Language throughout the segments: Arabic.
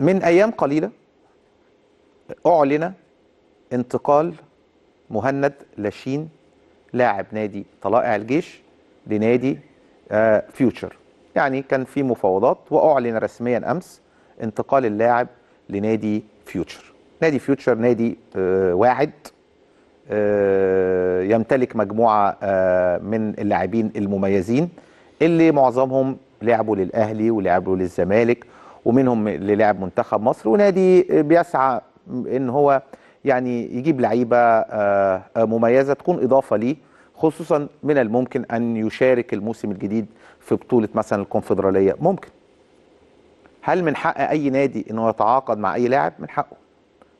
من أيام قليلة أعلن انتقال مهند لاشين لاعب نادي طلائع الجيش لنادي فيوتشر آه، يعني كان في مفاوضات وأعلن رسميا أمس انتقال اللاعب لنادي فيوتشر نادي فيوتشر نادي آه، واعد آه، يمتلك مجموعة من اللاعبين المميزين اللي معظمهم لعبوا للأهلي ولعبوا للزمالك ومنهم اللي لعب منتخب مصر ونادي بيسعى ان هو يعني يجيب لعيبه آه، آه، مميزه تكون اضافه ليه خصوصا من الممكن ان يشارك الموسم الجديد في بطوله مثلا الكونفدراليه ممكن هل من حق اي نادي انه يتعاقد مع اي لاعب من حقه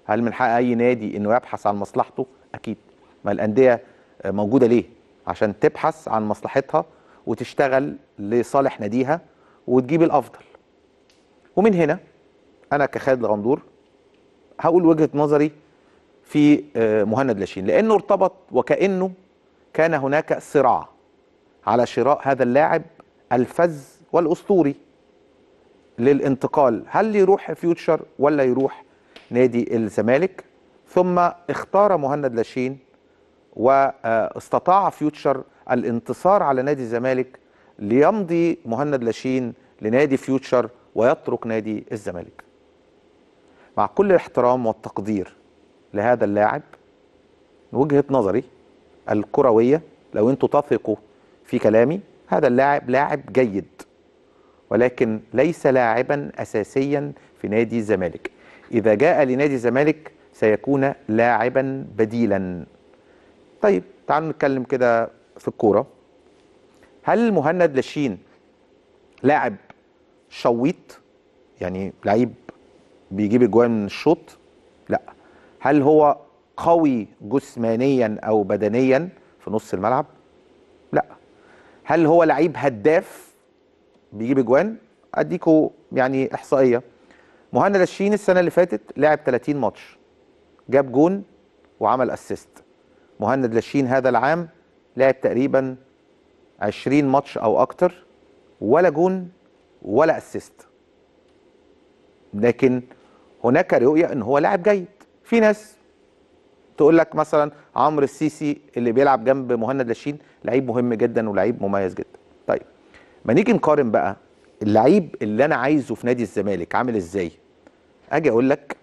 هل من حق اي نادي انه يبحث عن مصلحته اكيد ما الانديه آه، موجوده ليه عشان تبحث عن مصلحتها وتشتغل لصالح ناديها وتجيب الافضل ومن هنا انا كخالد الغندور هقول وجهه نظري في آه، مهند لاشين لانه ارتبط وكانه كان هناك صراع على شراء هذا اللاعب الفذ والاسطوري للانتقال هل يروح فيوتشر ولا يروح نادي الزمالك ثم اختار مهند لاشين واستطاع آه، فيوتشر الانتصار على نادي الزمالك ليمضي مهند لاشين لنادي فيوتشر ويترك نادي الزمالك مع كل الاحترام والتقدير لهذا اللاعب من وجهة نظري الكروية لو انتوا تثقوا في كلامي هذا اللاعب لاعب جيد ولكن ليس لاعبا أساسيا في نادي الزمالك إذا جاء لنادي الزمالك سيكون لاعبا بديلا طيب تعالوا نتكلم كده في الكورة هل مهند لاشين لاعب شويط يعني لعيب بيجيب اجوان من الشوط لا هل هو قوي جسمانيا او بدنيا في نص الملعب لا هل هو لعيب هداف بيجيب اجوان اديكوا يعني احصائيه مهند الشين السنه اللي فاتت لعب 30 ماتش جاب جون وعمل اسيست مهند لشين هذا العام لعب تقريبا 20 ماتش او اكتر ولا جون ولا اسيست لكن هناك رؤيه ان هو لاعب جيد في ناس تقول لك مثلا عمرو السيسي اللي بيلعب جنب مهند لاشين لعيب مهم جدا ولعيب مميز جدا طيب ما نيجي نقارن بقى اللعيب اللي انا عايزه في نادي الزمالك عامل ازاي اجي اقول لك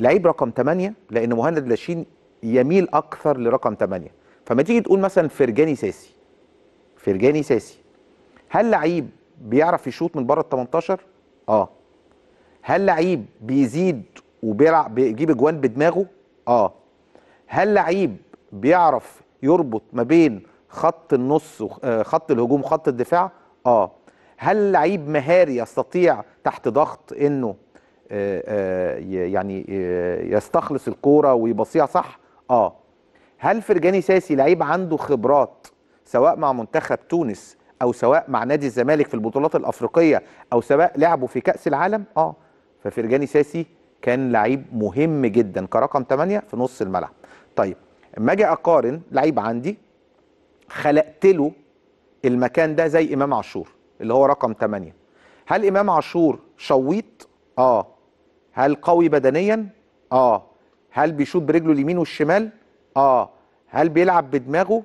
لعيب رقم 8 لان مهند لاشين يميل اكثر لرقم 8 فما تيجي تقول مثلا فرجاني ساسي فرجاني ساسي هل لعيب بيعرف يشوط من بره ال 18 اه هل لعيب بيزيد وبيلعب بيجيب اجوان بدماغه اه هل لعيب بيعرف يربط ما بين خط النص وخط آه، الهجوم وخط الدفاع اه هل لعيب مهاري يستطيع تحت ضغط انه آه، آه، يعني يستخلص الكوره ويبصيها صح اه هل فرجاني ساسي لعيب عنده خبرات سواء مع منتخب تونس او سواء مع نادي الزمالك في البطولات الافريقيه او سواء لعبوا في كاس العالم اه ففرجاني ساسي كان لعيب مهم جدا كرقم 8 في نص الملعب طيب اما اجي اقارن لعيب عندي خلقت له المكان ده زي امام عاشور اللي هو رقم 8 هل امام عاشور شويط اه هل قوي بدنيا اه هل بيشوط برجله اليمين والشمال اه هل بيلعب بدماغه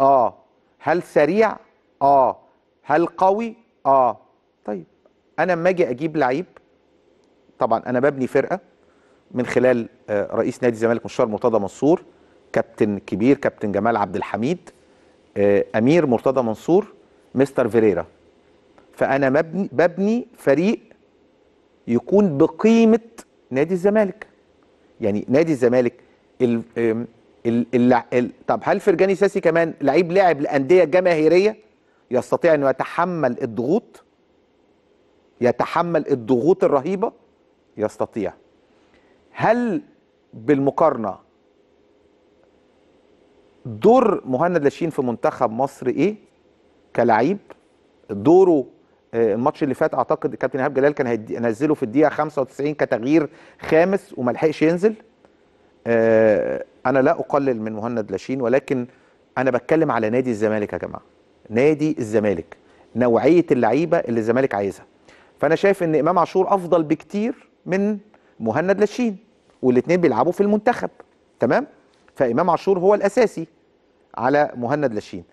اه هل سريع اه هل قوي اه طيب انا لما اجي اجيب لعيب طبعا انا ببني فرقه من خلال آه، رئيس نادي الزمالك مشار مرتضى منصور كابتن كبير كابتن جمال عبد الحميد آه، امير مرتضى منصور مستر فيريرا فانا مبني ببني فريق يكون بقيمه نادي الزمالك يعني نادي الزمالك ال ال ال طب هل فرجاني ساسي كمان لعيب لعب لانديه جماهيريه يستطيع انه يتحمل الضغوط يتحمل الضغوط الرهيبه يستطيع هل بالمقارنه دور مهند لاشين في منتخب مصر ايه كلعيب دوره آه، الماتش اللي فات اعتقد كابتن ايهاب جلال كان هينزله في الدقيقه 95 كتغيير خامس وما لحقش ينزل آه، انا لا اقلل من مهند لاشين ولكن انا بتكلم على نادي الزمالك يا جماعه نادي الزمالك نوعيه اللعيبه اللي الزمالك عايزها فانا شايف ان امام عاشور افضل بكتير من مهند لاشين والاثنين بيلعبوا في المنتخب تمام فامام عاشور هو الاساسي على مهند لاشين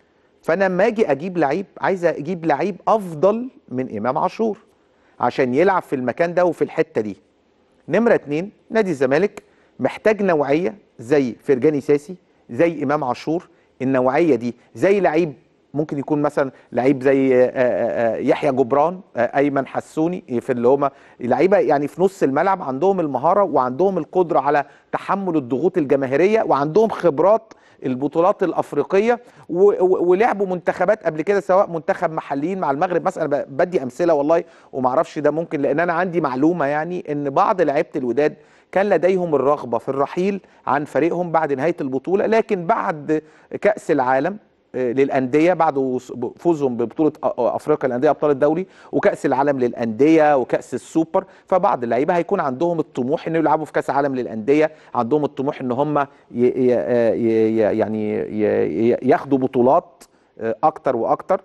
فانا لما اجي اجيب لعيب عايز اجيب لعيب افضل من امام عاشور عشان يلعب في المكان ده وفي الحته دي نمره اتنين نادي الزمالك محتاج نوعيه زي فرجاني ساسي زي امام عاشور النوعيه دي زي لعيب ممكن يكون مثلا لعيب زي آه، آه، آه، يحيى جبران ايمن حسوني في اللي هما لعيبه يعني في نص الملعب عندهم المهاره وعندهم القدره على تحمل الضغوط الجماهيريه وعندهم خبرات البطولات الافريقيه ولعبوا منتخبات قبل كده سواء منتخب محليين مع المغرب مثلا بدي امثله والله وما اعرفش ده ممكن لان انا عندي معلومه يعني ان بعض لعيبه الوداد كان لديهم الرغبه في الرحيل عن فريقهم بعد نهايه البطوله لكن بعد كاس العالم آه، للانديه بعد فوزهم ببطوله افريقيا للانديه ابطال الدوري وكاس العالم للانديه وكاس السوبر فبعض اللعيبه هيكون عندهم الطموح ان يلعبوا في كاس عالم للانديه عندهم الطموح ان هم آه، يعني ياخدوا بطولات آه، اكتر واكتر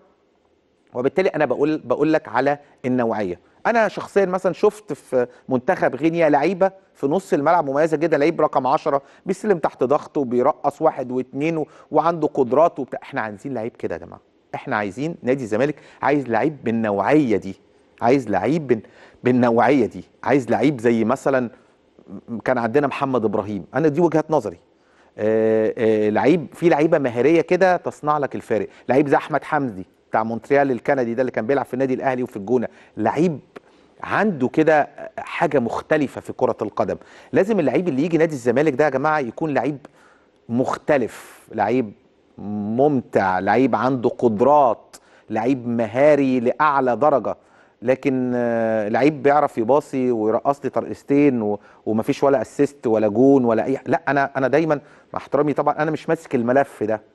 وبالتالي انا بقول بقول لك على النوعيه انا شخصيا مثلا شفت في منتخب غينيا لعيبه في نص الملعب مميزه جدا لعيب رقم 10 بيستلم تحت ضغط وبيرقص واحد واثنين وعنده قدرات وبتاع احنا عايزين لعيب كده يا جماعه احنا عايزين نادي الزمالك عايز لعيب بالنوعيه دي عايز لعيب بن... بالنوعيه دي عايز لعيب زي مثلا كان عندنا محمد ابراهيم انا دي وجهه نظري آآ آه، آآ آه، لعيب في لعيبه مهاريه كده تصنع لك الفارق لعيب زي احمد حمدي بتاع مونتريال الكندي ده اللي كان بيلعب في النادي الاهلي وفي الجونه لعيب عنده كده حاجه مختلفه في كره القدم لازم اللعيب اللي يجي نادي الزمالك ده يا جماعه يكون لعيب مختلف لعيب ممتع لعيب عنده قدرات لعيب مهاري لاعلى درجه لكن آه، لعيب بيعرف يباصي ويرقص لي طرقستين ومفيش ولا اسيست ولا جون ولا اي لا انا انا دايما مع احترامي طبعا انا مش ماسك الملف ده